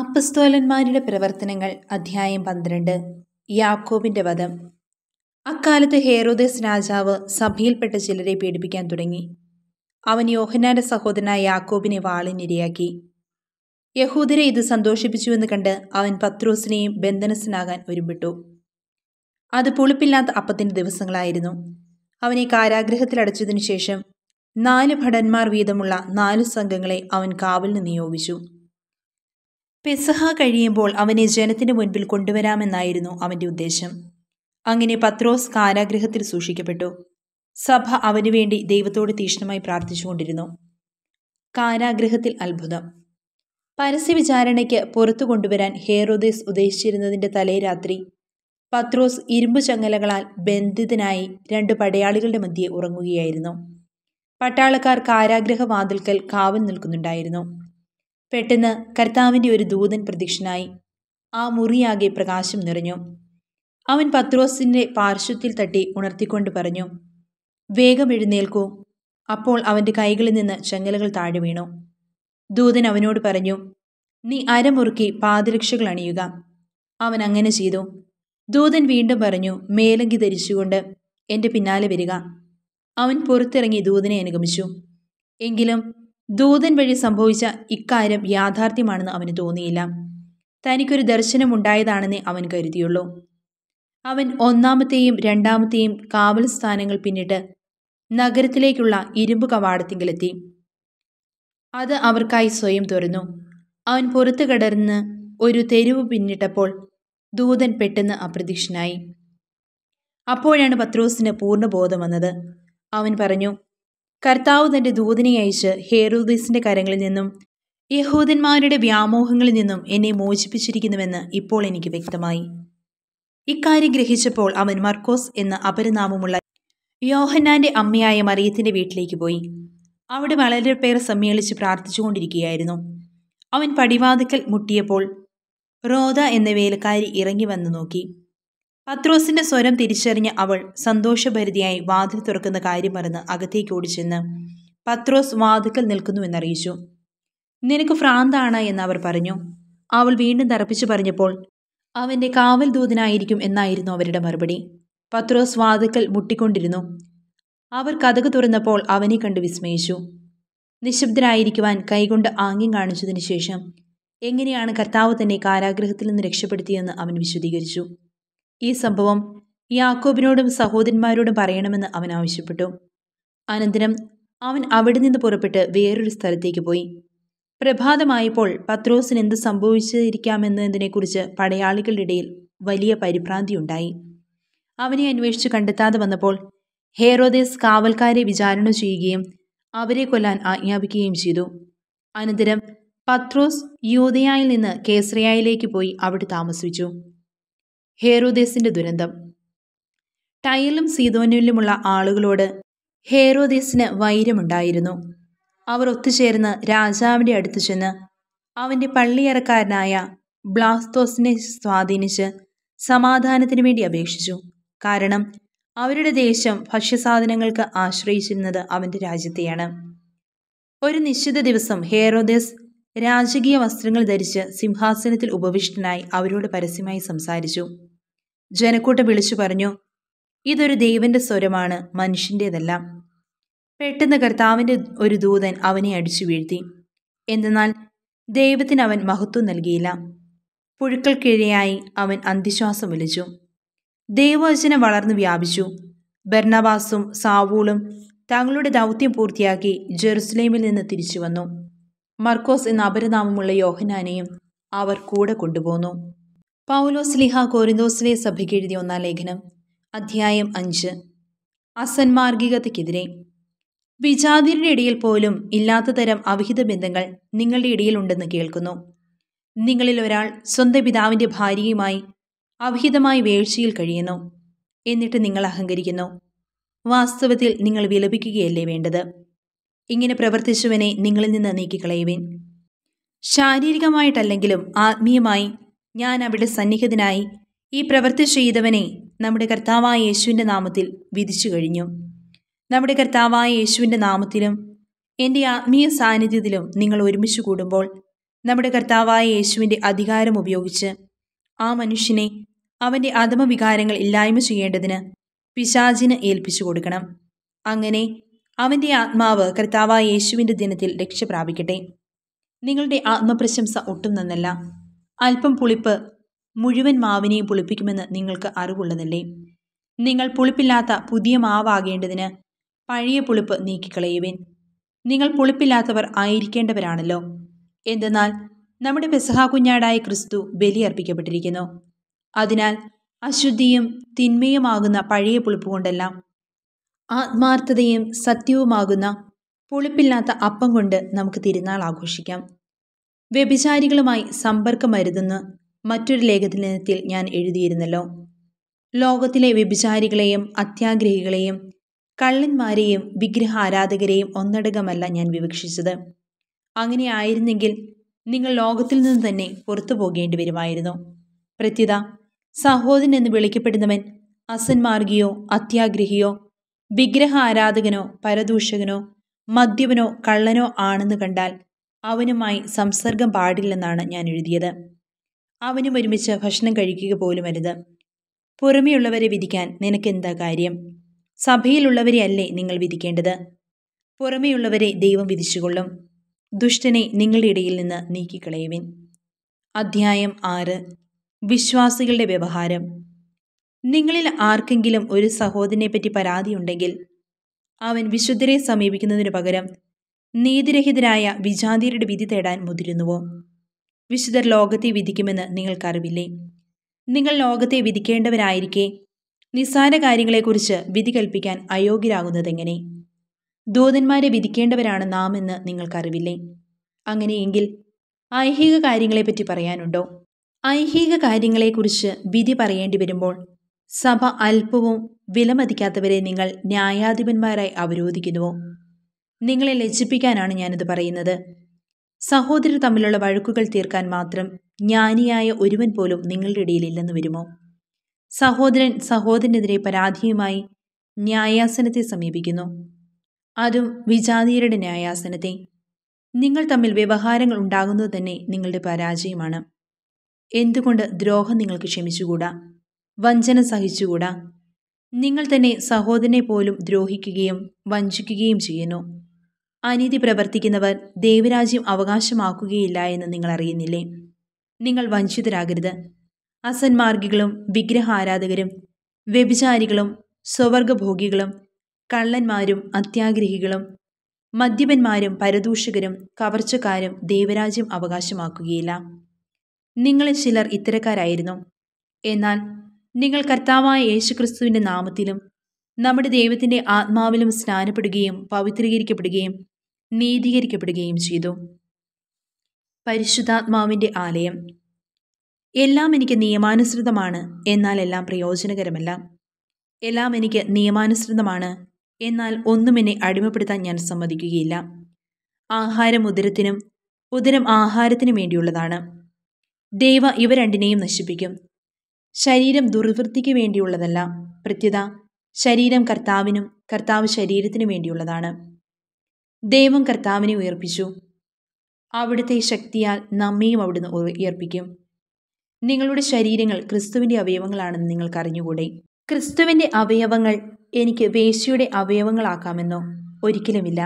അപ്പസ്തോലന്മാരുടെ പ്രവർത്തനങ്ങൾ അധ്യായം പന്ത്രണ്ട് യാക്കോബിന്റെ വധം അക്കാലത്ത് ഹേറോദേസ് രാജാവ് സഭയിൽപ്പെട്ട ചിലരെ പീഡിപ്പിക്കാൻ തുടങ്ങി അവൻ യോഹനാന്റെ സഹോദരനായ യാക്കോബിനെ വാളിനിരയാക്കി യഹൂദരെ ഇത് സന്തോഷിപ്പിച്ചുവെന്ന് കണ്ട് അവൻ പത്രോസിനെയും ബന്ധനസ്ഥനാകാൻ ഒരുമ്പിട്ടു അത് പുളിപ്പില്ലാത്ത അപ്പത്തിൻ്റെ ദിവസങ്ങളായിരുന്നു അവനെ അടച്ചതിനു ശേഷം നാല് ഭടന്മാർ വീതമുള്ള നാല് സംഘങ്ങളെ അവൻ കാവലിന് നിയോഗിച്ചു പെസഹ കഴിയുമ്പോൾ അവനെ ജനത്തിന് മുൻപിൽ കൊണ്ടുവരാമെന്നായിരുന്നു അവന്റെ ഉദ്ദേശം അങ്ങനെ പത്രോസ് കാരാഗ്രഹത്തിൽ സൂക്ഷിക്കപ്പെട്ടു സഭ അവനു വേണ്ടി ദൈവത്തോട് തീക്ഷ്ണമായി പ്രാർത്ഥിച്ചുകൊണ്ടിരുന്നു കാരാഗ്രഹത്തിൽ അത്ഭുതം വിചാരണയ്ക്ക് പുറത്തു കൊണ്ടുവരാൻ ഹേറോദേസ് ഉദ്ദേശിച്ചിരുന്നതിന്റെ തലേ രാത്രി പത്രോസ് ഇരുമ്പു ചങ്ങലകളാൽ ബന്ധിതനായി രണ്ട് പടയാളികളുടെ മധ്യേ ഉറങ്ങുകയായിരുന്നു പട്ടാളക്കാർ കാരാഗ്രഹ വാതിൽക്കൽ കാവൽ നിൽക്കുന്നുണ്ടായിരുന്നു പെട്ടെന്ന് കർത്താവിൻ്റെ ഒരു ദൂതൻ പ്രത്യക്ഷനായി ആ മുറിയാകെ പ്രകാശം നിറഞ്ഞു അവൻ പത്രോസിൻ്റെ പാർശ്വത്തിൽ തട്ടി ഉണർത്തിക്കൊണ്ട് പറഞ്ഞു വേഗം എഴുന്നേൽക്കൂ അപ്പോൾ അവൻ്റെ കൈകളിൽ നിന്ന് ചങ്ങലകൾ താഴെ വീണു ദൂതൻ അവനോട് പറഞ്ഞു നീ അരമുറുക്കി പാദരക്ഷകൾ അണിയുക അവൻ അങ്ങനെ ചെയ്തു ദൂതൻ വീണ്ടും പറഞ്ഞു മേലങ്കി ധരിച്ചുകൊണ്ട് എൻ്റെ പിന്നാലെ വരിക അവൻ പുറത്തിറങ്ങി ദൂതനെ അനുഗമിച്ചു എങ്കിലും ദൂതൻ വഴി സംഭവിച്ച ഇക്കാര്യം യാഥാർത്ഥ്യമാണെന്ന് അവന് തോന്നിയില്ല തനിക്കൊരു ദർശനമുണ്ടായതാണെന്നേ അവൻ കരുതിയുള്ളൂ അവൻ ഒന്നാമത്തെയും രണ്ടാമത്തെയും കാവൽ സ്ഥാനങ്ങൾ പിന്നിട്ട് നഗരത്തിലേക്കുള്ള ഇരുമ്പ് കവാടത്തിങ്കിലെത്തി അത് അവർക്കായി സ്വയം തുറന്നു അവൻ പുറത്തു കടർന്ന് ഒരു തെരുവ് പിന്നിട്ടപ്പോൾ ദൂതൻ പെട്ടെന്ന് അപ്രതീക്ഷനായി അപ്പോഴാണ് പത്രോസിന് പൂർണ്ണ ബോധം വന്നത് അവൻ പറഞ്ഞു കർത്താവ് തൻ്റെ ദൂതിനെ അയച്ച് ഹേറൂദീസിൻ്റെ കരങ്ങളിൽ നിന്നും യഹൂദന്മാരുടെ വ്യാമോഹങ്ങളിൽ നിന്നും എന്നെ മോചിപ്പിച്ചിരിക്കുന്നുവെന്ന് ഇപ്പോൾ എനിക്ക് വ്യക്തമായി ഇക്കാര്യം ഗ്രഹിച്ചപ്പോൾ അവൻ മർക്കോസ് എന്ന അപരനാമമുള്ള യോഹന്നാന്റെ അമ്മയായ മറിയത്തിന്റെ വീട്ടിലേക്ക് പോയി അവിടെ വളരെ പേർ സമ്മേളിച്ച് പ്രാർത്ഥിച്ചുകൊണ്ടിരിക്കുകയായിരുന്നു അവൻ പടിവാതിക്കൽ മുട്ടിയപ്പോൾ റോദ എന്ന വേലക്കാരി ഇറങ്ങി വന്നു നോക്കി പത്രോസിന്റെ സ്വരം തിരിച്ചറിഞ്ഞ അവൾ സന്തോഷപരിധിയായി വാതിൽ തുറക്കുന്ന കാര്യം മറന്ന് അകത്തേക്ക് ഓടിച്ചെന്ന് പത്രോസ് വാതുക്കൽ നിൽക്കുന്നുവെന്നറിയിച്ചു നിനക്ക് ഭ്രാന്താണ് എന്ന് അവർ പറഞ്ഞു അവൾ വീണ്ടും തറപ്പിച്ചു പറഞ്ഞപ്പോൾ അവന്റെ കാവൽ ദൂതനായിരിക്കും എന്നായിരുന്നു അവരുടെ മറുപടി പത്രോസ് വാതുക്കൽ മുട്ടിക്കൊണ്ടിരുന്നു അവർ കഥക് തുറന്നപ്പോൾ അവനെ കണ്ട് വിസ്മയിച്ചു നിശബ്ദരായിരിക്കുവാൻ കൈകൊണ്ട് ആംഗ്യം കാണിച്ചതിനു ശേഷം എങ്ങനെയാണ് കർത്താവ് തന്നെ കാരാഗ്രഹത്തിൽ നിന്ന് രക്ഷപ്പെടുത്തിയെന്ന് അവൻ വിശദീകരിച്ചു ഈ സംഭവം യാക്കോബിനോടും സഹോദരന്മാരോടും പറയണമെന്ന് അവൻ ആവശ്യപ്പെട്ടു അനന്തരം അവൻ അവിടെ നിന്ന് പുറപ്പെട്ട് വേറൊരു സ്ഥലത്തേക്ക് പോയി പ്രഭാതമായപ്പോൾ പത്രോസിന് എന്ത് സംഭവിച്ചിരിക്കാമെന്നതിനെക്കുറിച്ച് പടയാളികളുടെ ഇടയിൽ വലിയ ഉണ്ടായി അവനെ അന്വേഷിച്ച് കണ്ടെത്താതെ വന്നപ്പോൾ ഹേറോദേസ് കാവൽക്കാരെ വിചാരണ ചെയ്യുകയും അവരെ കൊല്ലാൻ ആജ്ഞാപിക്കുകയും ചെയ്തു അനന്തരം പത്രോസ് യൂതയായിൽ നിന്ന് കേസ്രയായിലേക്ക് പോയി അവിടെ താമസിച്ചു ഹേറോദേസിന്റെ ദുരന്തം ടൈലും സീതോനിലുമുള്ള ആളുകളോട് ഹേറോദേസിന് വൈരമുണ്ടായിരുന്നു അവർ ഒത്തുചേർന്ന് രാജാവിൻ്റെ അടുത്ത് ചെന്ന് അവൻ്റെ പള്ളിയറക്കാരനായ ബ്ലാസ്തോസിനെ സ്വാധീനിച്ച് സമാധാനത്തിനു വേണ്ടി അപേക്ഷിച്ചു കാരണം അവരുടെ ദേശം ഭക്ഷ്യസാധനങ്ങൾക്ക് ആശ്രയിച്ചിരുന്നത് അവൻ്റെ രാജ്യത്തെയാണ് ഒരു നിശ്ചിത ദിവസം ഹേറോദേസ് രാജകീയ വസ്ത്രങ്ങൾ ധരിച്ച് സിംഹാസനത്തിൽ ഉപവിഷ്ടനായി അവരോട് പരസ്യമായി സംസാരിച്ചു ജനക്കൂട്ടം വിളിച്ചു പറഞ്ഞു ഇതൊരു ദൈവന്റെ സ്വരമാണ് മനുഷ്യൻ്റേതല്ല പെട്ടെന്ന് കർത്താവിൻ്റെ ഒരു ദൂതൻ അവനെ അടിച്ചു വീഴ്ത്തി എന്തെന്നാൽ ദൈവത്തിന് അവൻ മഹത്വം നൽകിയില്ല പുഴുക്കൾക്കിഴയായി അവൻ അന്ധിശ്വാസം വിളിച്ചു ദൈവവചനം വളർന്നു വ്യാപിച്ചു ബർണവാസും സാവൂളും തങ്ങളുടെ ദൗത്യം പൂർത്തിയാക്കി ജെറുസലേമിൽ നിന്ന് തിരിച്ചു വന്നു മർക്കോസ് എന്ന അപരനാമമുള്ള യോഹനാനെയും അവർ കൂടെ കൊണ്ടുപോന്നു പൗലോസ് ലിഹ കോരിന്തോസിലെ സഭയ്ക്ക് എഴുതിയ ഒന്നാം ലേഖനം അധ്യായം അഞ്ച് അസന്മാർഗികതയ്ക്കെതിരെ വിജാതിരുടെ ഇടയിൽ പോലും ഇല്ലാത്ത തരം അവിഹിത ബന്ധങ്ങൾ നിങ്ങളുടെ ഇടയിൽ ഉണ്ടെന്ന് കേൾക്കുന്നു നിങ്ങളിൽ ഒരാൾ സ്വന്തം പിതാവിൻ്റെ ഭാര്യയുമായി അവിഹിതമായി വേഴ്ചയിൽ കഴിയുന്നു എന്നിട്ട് നിങ്ങൾ അഹങ്കരിക്കുന്നു വാസ്തവത്തിൽ നിങ്ങൾ വിലപിക്കുകയല്ലേ വേണ്ടത് ഇങ്ങനെ പ്രവർത്തിച്ചുവനെ നിങ്ങളിൽ നിന്ന് നീക്കിക്കളയുവിൻ ശാരീരികമായിട്ടല്ലെങ്കിലും ആത്മീയമായി ഞാൻ അവിടെ സന്നിഹിതനായി ഈ പ്രവൃത്തി ചെയ്തവനെ നമ്മുടെ കർത്താവായ യേശുവിൻ്റെ നാമത്തിൽ വിധിച്ചു കഴിഞ്ഞു നമ്മുടെ കർത്താവായ യേശുവിൻ്റെ നാമത്തിലും എൻ്റെ ആത്മീയ സാന്നിധ്യത്തിലും നിങ്ങൾ ഒരുമിച്ച് കൂടുമ്പോൾ നമ്മുടെ കർത്താവായ യേശുവിൻ്റെ അധികാരം ഉപയോഗിച്ച് ആ മനുഷ്യനെ അവൻ്റെ അധമവികാരങ്ങൾ ഇല്ലായ്മ ചെയ്യേണ്ടതിന് പിശാചിന് ഏൽപ്പിച്ചു കൊടുക്കണം അങ്ങനെ അവൻ്റെ ആത്മാവ് കർത്താവായ യേശുവിൻ്റെ ദിനത്തിൽ രക്ഷ പ്രാപിക്കട്ടെ നിങ്ങളുടെ ആത്മപ്രശംസ ഒട്ടും നന്നല്ല അല്പം പുളിപ്പ് മുഴുവൻ മാവിനെയും പുളിപ്പിക്കുമെന്ന് നിങ്ങൾക്ക് അറിവുള്ളതല്ലേ നിങ്ങൾ പുളിപ്പില്ലാത്ത പുതിയ മാവാകേണ്ടതിന് പഴയ പുളിപ്പ് നീക്കിക്കളയുവൻ നിങ്ങൾ പുളിപ്പില്ലാത്തവർ ആയിരിക്കേണ്ടവരാണല്ലോ എന്തെന്നാൽ നമ്മുടെ പെസഹ കുഞ്ഞാടായ ക്രിസ്തു ബലിയർപ്പിക്കപ്പെട്ടിരിക്കുന്നു അതിനാൽ അശുദ്ധിയും തിന്മയുമാകുന്ന പഴയ പുളിപ്പ് കൊണ്ടെല്ലാം ആത്മാർത്ഥതയും സത്യവുമാകുന്ന പുളിപ്പില്ലാത്ത അപ്പം കൊണ്ട് നമുക്ക് തിരുനാൾ ആഘോഷിക്കാം വ്യഭിചാരികളുമായി സമ്പർക്കമരുതെന്ന് മറ്റൊരു ലേഖനത്തിൽ ഞാൻ എഴുതിയിരുന്നല്ലോ ലോകത്തിലെ വ്യഭിചാരികളെയും അത്യാഗ്രഹികളെയും കള്ളന്മാരെയും വിഗ്രഹാരാധകരെയും ഒന്നടകമല്ല ഞാൻ വിവക്ഷിച്ചത് അങ്ങനെ ആയിരുന്നെങ്കിൽ നിങ്ങൾ ലോകത്തിൽ നിന്ന് തന്നെ പുറത്തു പോകേണ്ടി വരുമായിരുന്നു പ്രത്യുത സഹോദരൻ എന്ന് വിളിക്കപ്പെടുന്നവൻ അസന്മാർഗിയോ അത്യാഗ്രഹിയോ വിഗ്രഹ ആരാധകനോ പരദൂഷകനോ മദ്യപനോ കള്ളനോ ആണെന്ന് കണ്ടാൽ അവനുമായി സംസർഗം പാടില്ലെന്നാണ് ഞാൻ എഴുതിയത് അവനും ഒരുമിച്ച് ഭക്ഷണം കഴിക്കുക പോലുമരുത് പുറമെയുള്ളവരെ വിധിക്കാൻ നിനക്കെന്താ കാര്യം സഭയിലുള്ളവരെ അല്ലേ നിങ്ങൾ വിധിക്കേണ്ടത് പുറമെയുള്ളവരെ ദൈവം വിധിച്ചുകൊള്ളും ദുഷ്ടനെ നിങ്ങളുടെ ഇടയിൽ നിന്ന് നീക്കിക്കളയുവിൻ അധ്യായം ആറ് വിശ്വാസികളുടെ വ്യവഹാരം നിങ്ങളിൽ ആർക്കെങ്കിലും ഒരു സഹോദരനെ പറ്റി പരാതിയുണ്ടെങ്കിൽ അവൻ വിശുദ്ധരെ സമീപിക്കുന്നതിനു പകരം നീതിരഹിതരായ വിജാതിയരുടെ വിധി തേടാൻ മുതിരുന്നുവോ വിശുദ്ധർ ലോകത്തെ വിധിക്കുമെന്ന് നിങ്ങൾക്കറിവില്ലേ നിങ്ങൾ ലോകത്തെ വിധിക്കേണ്ടവരായിരിക്കെ നിസ്സാര കാര്യങ്ങളെക്കുറിച്ച് വിധി കൽപ്പിക്കാൻ അയോഗ്യരാകുന്നതെങ്ങനെ ദൂതന്മാരെ വിധിക്കേണ്ടവരാണ് നാം എന്ന് നിങ്ങൾക്കറിവില്ലേ അങ്ങനെയെങ്കിൽ ഐഹിക കാര്യങ്ങളെപ്പറ്റി പറയാനുണ്ടോ ഐഹിക കാര്യങ്ങളെക്കുറിച്ച് വിധി പറയേണ്ടി വരുമ്പോൾ സഭ അല്പവും വിലമതിക്കാത്തവരെ നിങ്ങൾ ന്യായാധിപന്മാരായി അവരോധിക്കുന്നുവോ നിങ്ങളെ ലജ്ജിപ്പിക്കാനാണ് ഞാനിത് പറയുന്നത് സഹോദരർ തമ്മിലുള്ള വഴക്കുകൾ തീർക്കാൻ മാത്രം ജ്ഞാനിയായ ഒരുവൻ പോലും നിങ്ങളുടെ ഇടയിൽ ഇല്ലെന്ന് വരുമോ സഹോദരൻ സഹോദരനെതിരെ പരാതിയുമായി ന്യായാസനത്തെ സമീപിക്കുന്നു അതും വിജാതീയരുടെ ന്യായാസനത്തെ നിങ്ങൾ തമ്മിൽ വ്യവഹാരങ്ങൾ ഉണ്ടാകുന്നത് തന്നെ നിങ്ങളുടെ പരാജയമാണ് എന്തുകൊണ്ട് ദ്രോഹം നിങ്ങൾക്ക് ക്ഷമിച്ചുകൂടാ വഞ്ചന സഹിച്ചുകൂടാ നിങ്ങൾ തന്നെ സഹോദരനെ പോലും ദ്രോഹിക്കുകയും വഞ്ചിക്കുകയും ചെയ്യുന്നു അനീതി പ്രവർത്തിക്കുന്നവർ ദൈവരാജ്യം അവകാശമാക്കുകയില്ല എന്ന് നിങ്ങൾ അറിയുന്നില്ലേ നിങ്ങൾ വഞ്ചിതരാകരുത് അസന്മാർഗികളും വിഗ്രഹാരാധകരും വ്യഭിചാരികളും സ്വവർഗഭോഗികളും കള്ളന്മാരും അത്യാഗ്രഹികളും മദ്യപന്മാരും പരദൂഷകരും കവർച്ചക്കാരും ദൈവരാജ്യം അവകാശമാക്കുകയില്ല നിങ്ങളിൽ ചിലർ ഇത്തരക്കാരായിരുന്നു എന്നാൽ നിങ്ങൾ കർത്താവായ യേശുക്രിസ്തുവിൻ്റെ നാമത്തിലും നമ്മുടെ ദൈവത്തിൻ്റെ ആത്മാവിലും സ്നാനപ്പെടുകയും പവിത്രീകരിക്കപ്പെടുകയും നീതീകരിക്കപ്പെടുകയും ചെയ്തു പരിശുദ്ധാത്മാവിൻ്റെ ആലയം എല്ലാം എനിക്ക് നിയമാനുസൃതമാണ് എന്നാൽ എല്ലാം പ്രയോജനകരമല്ല എല്ലാം എനിക്ക് നിയമാനുസൃതമാണ് എന്നാൽ ഒന്നും എന്നെ അടിമപ്പെടുത്താൻ ഞാൻ സമ്മതിക്കുകയില്ല ആഹാരം ഉദരത്തിനും ഉദരം ആഹാരത്തിനും വേണ്ടിയുള്ളതാണ് ദൈവ ഇവ രണ്ടിനെയും നശിപ്പിക്കും ശരീരം ദുർവൃത്തിക്ക് വേണ്ടിയുള്ളതല്ല പ്രത്യുത ശരീരം കർത്താവിനും കർത്താവ് ശരീരത്തിനു വേണ്ടിയുള്ളതാണ് ദൈവം കർത്താവിനെ ഉയർപ്പിച്ചു അവിടുത്തെ ശക്തിയാൽ നമ്മയും അവിടുന്ന് ഉയർപ്പിക്കും നിങ്ങളുടെ ശരീരങ്ങൾ ക്രിസ്തുവിൻ്റെ അവയവങ്ങളാണെന്ന് നിങ്ങൾക്ക് അറിഞ്ഞുകൂടെ ക്രിസ്തുവിൻ്റെ അവയവങ്ങൾ എനിക്ക് വേശ്യയുടെ അവയവങ്ങളാക്കാമെന്നോ ഒരിക്കലുമില്ല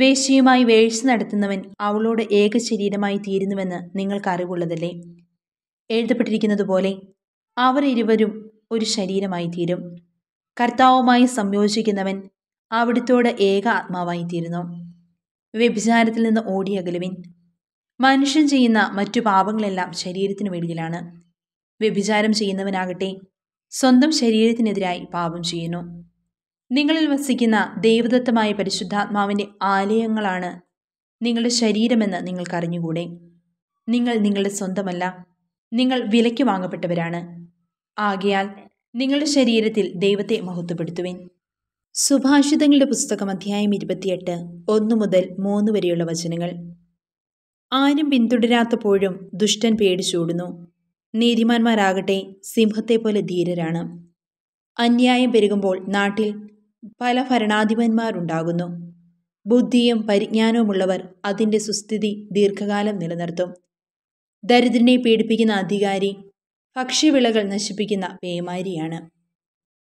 വേശ്യയുമായി വേഴ്ച നടത്തുന്നവൻ അവളോട് ഏക ശരീരമായി തീരുന്നുവെന്ന് നിങ്ങൾക്ക് അറിവുള്ളതല്ലേ എഴുതപ്പെട്ടിരിക്കുന്നത് പോലെ അവരിരുവരും ഒരു ശരീരമായി തീരും കർത്താവുമായി സംയോജിക്കുന്നവൻ അവിടുത്തോട് ഏക ആത്മാവായി തീരുന്നു വ്യഭിചാരത്തിൽ നിന്ന് ഓടിയകലുവിൻ മനുഷ്യൻ ചെയ്യുന്ന മറ്റു പാപങ്ങളെല്ലാം ശരീരത്തിന് വേണ്ടിയിലാണ് വ്യഭിചാരം ചെയ്യുന്നവനാകട്ടെ സ്വന്തം ശരീരത്തിനെതിരായി പാപം ചെയ്യുന്നു നിങ്ങളിൽ വസിക്കുന്ന ദൈവദത്തമായ പരിശുദ്ധാത്മാവിൻ്റെ ആലയങ്ങളാണ് നിങ്ങളുടെ ശരീരമെന്ന് നിങ്ങൾക്കറിഞ്ഞുകൂടെ നിങ്ങൾ നിങ്ങളുടെ സ്വന്തമല്ല നിങ്ങൾ വിലയ്ക്ക് വാങ്ങപ്പെട്ടവരാണ് ആകയാൽ നിങ്ങളുടെ ശരീരത്തിൽ ദൈവത്തെ മഹത്വപ്പെടുത്തുവിൻ സുഭാഷിതങ്ങളുടെ പുസ്തകം അധ്യായം ഇരുപത്തിയെട്ട് ഒന്നു മുതൽ മൂന്ന് വരെയുള്ള വചനങ്ങൾ ആരും പിന്തുടരാത്തപ്പോഴും ദുഷ്ടൻ പേടിച്ചോടുന്നു നീതിമാന്മാരാകട്ടെ സിംഹത്തെ പോലെ ധീരരാണ് അന്യായം പെരുകുമ്പോൾ നാട്ടിൽ പല ഭരണാധിപന്മാരുണ്ടാകുന്നു ബുദ്ധിയും പരിജ്ഞാനവുമുള്ളവർ അതിൻ്റെ സുസ്ഥിതി ദീർഘകാലം നിലനിർത്തും ദരിദ്രനെ പീഡിപ്പിക്കുന്ന അധികാരി ഭക്ഷ്യവിളകൾ നശിപ്പിക്കുന്ന പേമാരിയാണ്